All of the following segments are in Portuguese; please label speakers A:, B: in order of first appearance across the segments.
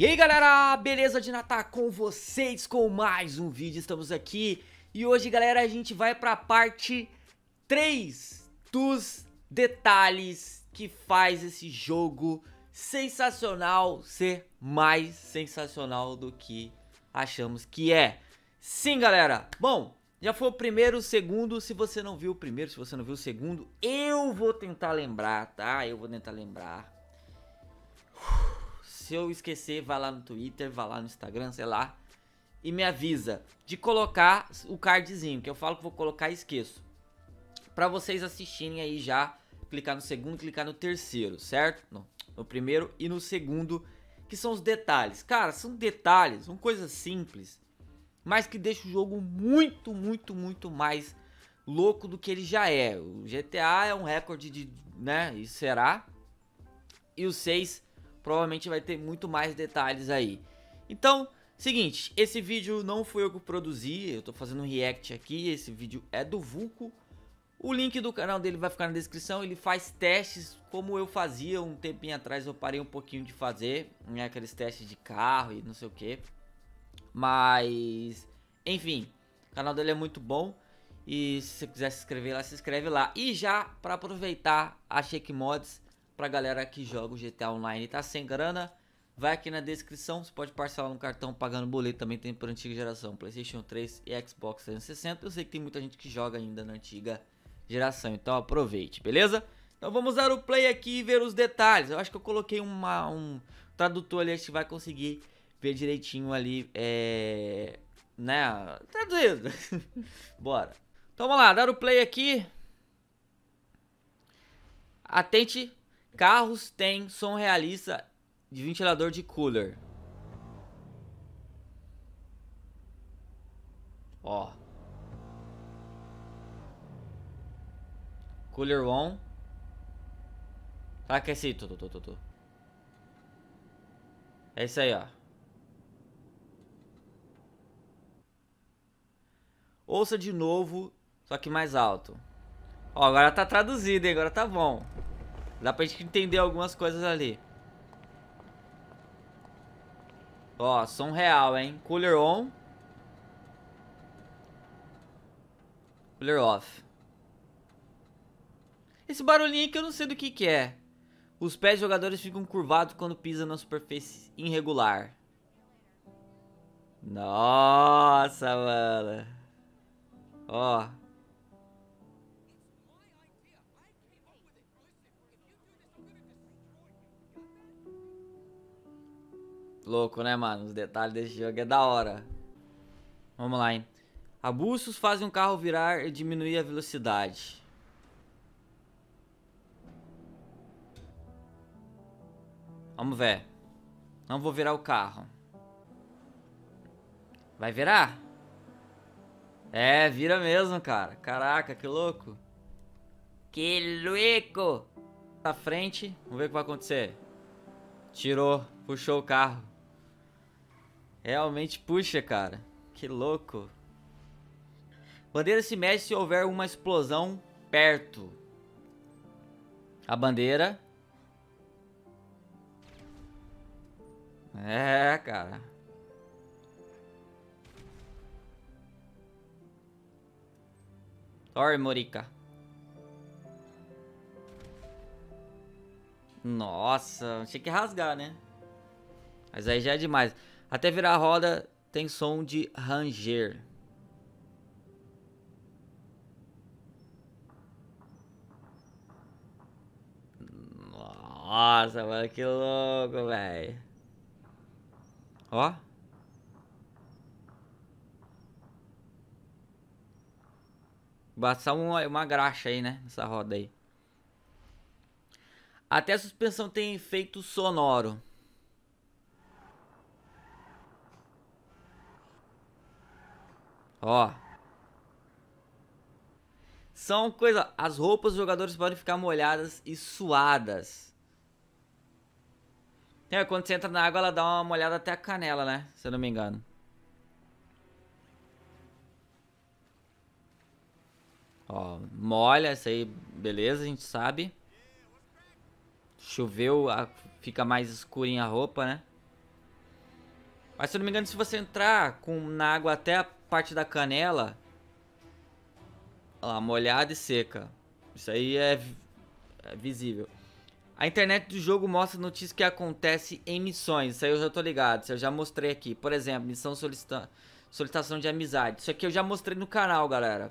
A: E aí galera, beleza de Natal com vocês com mais um vídeo, estamos aqui E hoje galera a gente vai pra parte 3 dos detalhes que faz esse jogo sensacional ser mais sensacional do que achamos que é Sim galera, bom, já foi o primeiro, o segundo, se você não viu o primeiro, se você não viu o segundo Eu vou tentar lembrar, tá? Eu vou tentar lembrar se eu esquecer, vai lá no Twitter, vai lá no Instagram, sei lá, e me avisa de colocar o cardzinho, que eu falo que vou colocar e esqueço. Para vocês assistirem aí já, clicar no segundo, clicar no terceiro, certo? No, no primeiro e no segundo, que são os detalhes. Cara, são detalhes, são coisas simples, mas que deixa o jogo muito, muito, muito mais louco do que ele já é. O GTA é um recorde de, né, e será. E o 6 provavelmente vai ter muito mais detalhes aí. Então, seguinte, esse vídeo não fui eu que produzi, eu tô fazendo um react aqui, esse vídeo é do Vulco. O link do canal dele vai ficar na descrição, ele faz testes como eu fazia um tempinho atrás, eu parei um pouquinho de fazer, né, aqueles testes de carro e não sei o que. Mas, enfim, o canal dele é muito bom. E se você quiser se inscrever lá, se inscreve lá. E já para aproveitar a Shake Mods, Pra galera que joga o GTA Online e tá sem grana, vai aqui na descrição. Você pode parcelar no cartão pagando boleto. Também tem por antiga geração, PlayStation 3 e Xbox 360. Eu sei que tem muita gente que joga ainda na antiga geração, então aproveite, beleza? Então vamos dar o play aqui e ver os detalhes. Eu acho que eu coloquei uma, um tradutor ali, a gente vai conseguir ver direitinho ali, é... né, traduzido. Bora. Então vamos lá, dar o play aqui. Atente Carros têm som realista de ventilador de cooler. Ó. Cooler on. Tá aquecido. Tô, tô, tô, É isso aí, ó. Ouça de novo, só que mais alto. Ó, agora tá traduzido, Agora tá bom. Dá pra gente entender algumas coisas ali. Ó, som real, hein? Cooler on. Cooler off. Esse barulhinho que eu não sei do que que é. Os pés dos jogadores ficam curvados quando pisam na superfície irregular. Nossa, mano. Ó. Louco, né, mano? Os detalhes desse jogo é da hora. Vamos lá, hein? Abusos fazem um carro virar e diminuir a velocidade. Vamos ver. Não vou virar o carro. Vai virar? É, vira mesmo, cara. Caraca, que louco. Que louco! Pra frente, vamos ver o que vai acontecer. Tirou, puxou o carro. Realmente puxa, cara. Que louco. Bandeira se mexe se houver uma explosão perto. A bandeira. É, cara. Sorry, Morica. Nossa, achei que rasgar, né? Mas aí já é demais. Até virar a roda tem som de ranger. Nossa, mano, que louco, velho. Ó. Passar uma, uma graxa aí, né? Nessa roda aí. Até a suspensão tem efeito sonoro. Ó. São coisa. As roupas dos jogadores podem ficar molhadas e suadas. É, quando você entra na água, ela dá uma molhada até a canela, né? Se eu não me engano. Ó, molha, isso aí, beleza, a gente sabe. Choveu, a, fica mais escurinha a roupa, né? Mas se eu não me engano, se você entrar com, na água até a parte da canela lá, molhada e seca. Isso aí é, é visível. A internet do jogo mostra notícias que acontecem em missões. Isso aí eu já tô ligado. Isso eu já mostrei aqui. Por exemplo, missão solicita solicitação de amizade. Isso aqui eu já mostrei no canal, galera.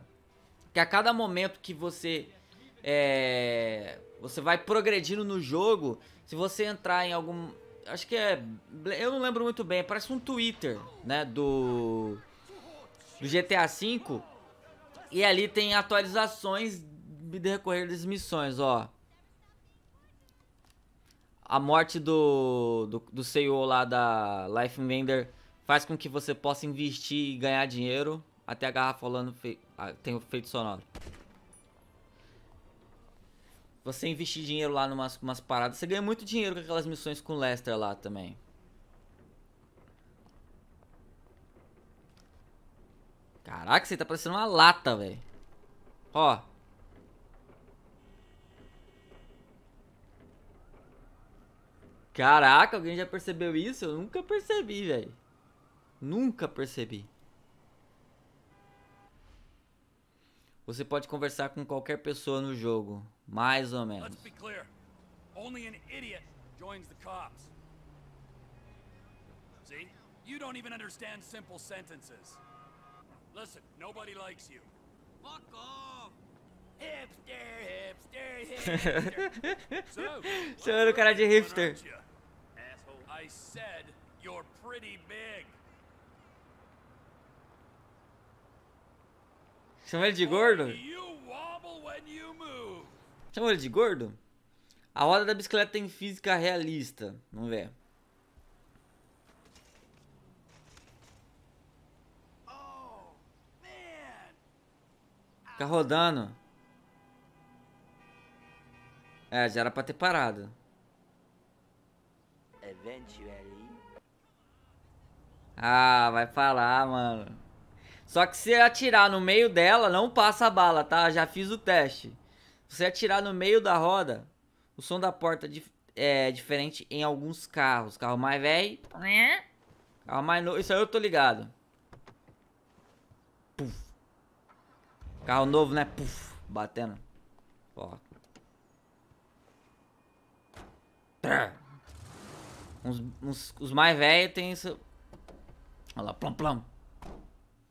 A: Que a cada momento que você é, você vai progredindo no jogo. Se você entrar em algum. Acho que é. Eu não lembro muito bem. Parece um Twitter, né? Do do GTA V. E ali tem atualizações de decorrer das missões, ó. A morte do, do, do CEO lá da Life Vender faz com que você possa investir e ganhar dinheiro. Até a garrafa rolando fe... tem o efeito sonoro. Você investir dinheiro lá numas umas paradas, você ganha muito dinheiro com aquelas missões com Lester lá também. Caraca, você tá parecendo uma lata, velho. Ó. Caraca, alguém já percebeu isso? Eu nunca percebi, velho. Nunca percebi. Você pode conversar com qualquer pessoa no jogo, mais ou menos. Vamos ser clear. Only um idiota se the cops. See? You don't even understand simple sentences. Listen, nobody likes you. Fuck off! Hipster, hipster, hipster. Chama o cara de hipster. I said you're pretty big. Chama ele de gordo? Chama ele de gordo? A roda da bicicleta tem física realista. Vamos ver. Fica tá rodando. É, já era pra ter parado. É é ah, vai falar, mano. Só que se atirar no meio dela, não passa a bala, tá? Já fiz o teste. Se atirar no meio da roda, o som da porta é, é diferente em alguns carros. Carro mais velho, né? carro mais novo, isso aí eu tô ligado. Carro novo, né? Puf, batendo. Ó. Uns, uns, os mais velhos tem isso. Olha lá, plam plom.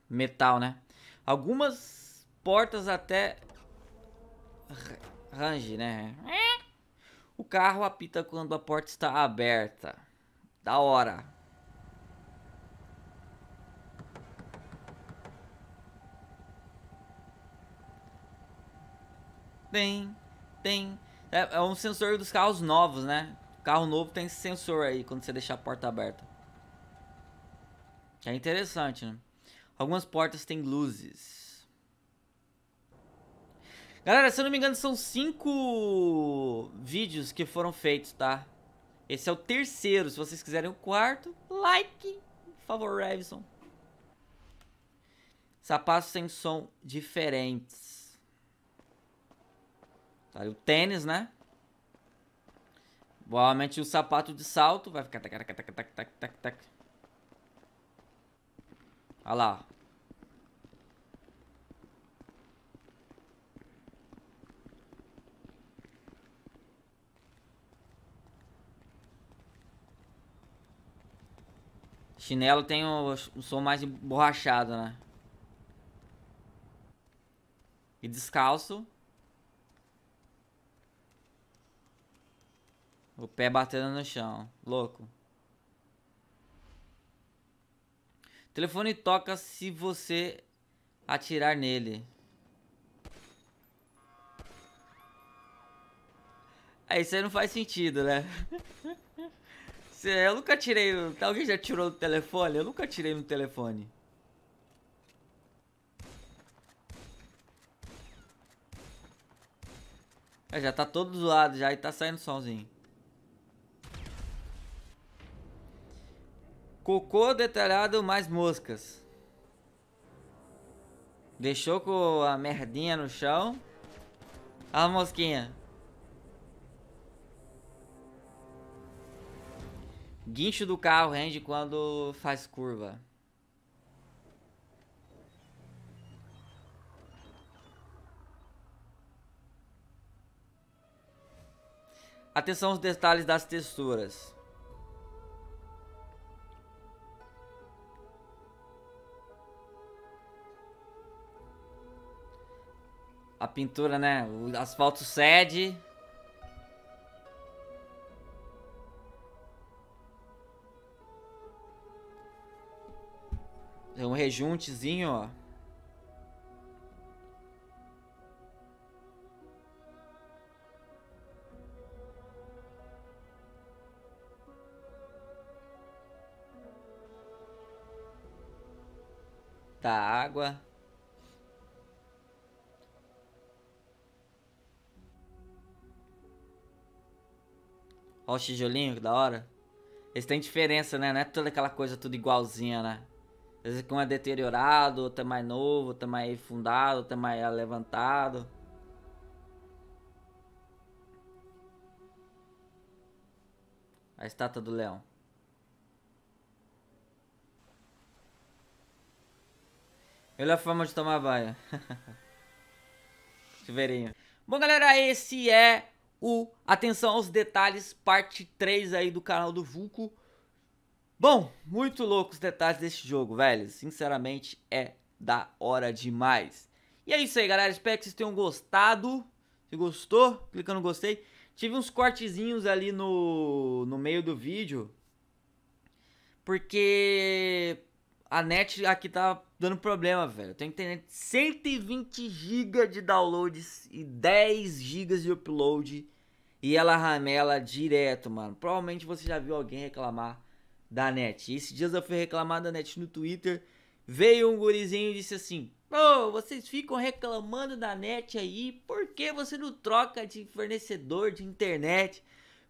A: Metal, né? Algumas portas até range, né? O carro apita quando a porta está aberta. Da hora. tem, tem. É, é, um sensor dos carros novos, né? Carro novo tem esse sensor aí quando você deixar a porta aberta. É interessante, né? Algumas portas têm luzes. Galera, se eu não me engano, são cinco vídeos que foram feitos, tá? Esse é o terceiro. Se vocês quiserem o quarto, like, por favor, Revson. Sapatos sem som diferentes. Tá o tênis, né? Provavelmente o sapato de salto vai ficar... Tac, tac, tac, tac, tac, tac, tac. Olha lá. Chinelo tem o, o som mais borrachado, né? E descalço. Pé batendo no chão. Louco. O telefone toca se você atirar nele. Aí isso aí não faz sentido, né? Eu nunca tirei. Alguém já tirou no telefone? Eu nunca tirei no telefone. É, já tá todo zoado já e tá saindo sozinho. Cocô detalhado mais moscas. Deixou com a merdinha no chão. A mosquinha. Guincho do carro rende quando faz curva. Atenção aos detalhes das texturas. a pintura, né? O asfalto cede. É um rejuntezinho, ó. Da tá, água. Olha o tijolinho, que da hora. Eles têm diferença, né? Não é toda aquela coisa tudo igualzinha, né? Às vezes um é deteriorado, outro é mais novo, outro é mais fundado, outro é mais levantado. A estátua do leão. Melhor forma de tomar banho. Chuveirinho. Bom, galera, esse é o Atenção aos Detalhes, parte 3 aí do canal do Vulco. Bom, muito louco os detalhes desse jogo, velho. Sinceramente, é da hora demais. E é isso aí, galera. Espero que vocês tenham gostado. Se gostou, clica no gostei. Tive uns cortezinhos ali no, no meio do vídeo. Porque a net aqui tá dando problema, velho. Eu tenho internet 120 GB de downloads e 10 GB de upload. E ela ramela direto, mano. Provavelmente você já viu alguém reclamar da net. E esses dias eu fui reclamar da net no Twitter. Veio um gurizinho e disse assim: Pô, oh, vocês ficam reclamando da net aí, por que você não troca de fornecedor de internet?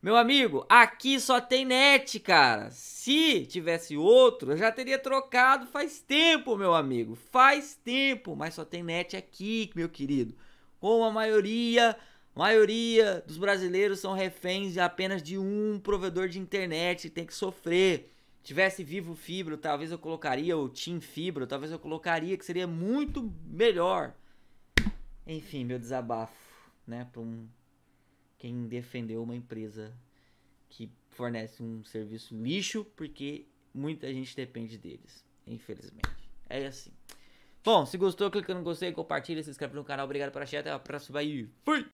A: Meu amigo, aqui só tem net, cara. Se tivesse outro, eu já teria trocado faz tempo, meu amigo. Faz tempo, mas só tem net aqui, meu querido. Como a maioria maioria dos brasileiros são reféns de apenas de um provedor de internet, tem que sofrer. Tivesse vivo fibro, talvez eu colocaria o Tim Fibro, talvez eu colocaria que seria muito melhor. Enfim, meu desabafo, né, para um quem defendeu uma empresa que fornece um serviço lixo, porque muita gente depende deles, infelizmente. É assim. Bom, se gostou, clica no gostei, compartilha, se inscreve no canal. Obrigado por assistir, até a próxima e fui!